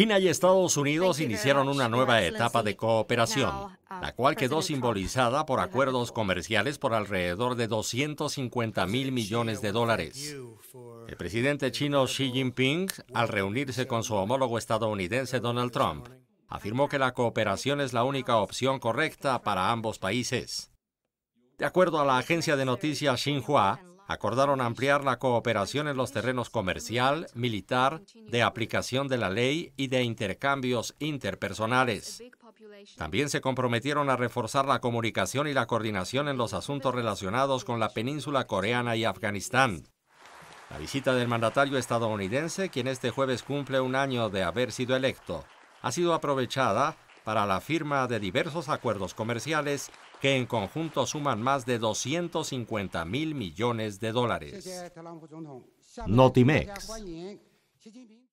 China y Estados Unidos iniciaron una nueva etapa de cooperación, uh, la cual quedó simbolizada por acuerdos comerciales por alrededor de 250 mil millones de dólares. El presidente chino Xi Jinping, al reunirse con su homólogo estadounidense Donald Trump, afirmó que la cooperación es la única opción correcta para ambos países. De acuerdo a la agencia de noticias Xinhua, acordaron ampliar la cooperación en los terrenos comercial, militar, de aplicación de la ley y de intercambios interpersonales. También se comprometieron a reforzar la comunicación y la coordinación en los asuntos relacionados con la península coreana y Afganistán. La visita del mandatario estadounidense, quien este jueves cumple un año de haber sido electo, ha sido aprovechada para la firma de diversos acuerdos comerciales que en conjunto suman más de 250 mil millones de dólares. Notimex. ¿eh?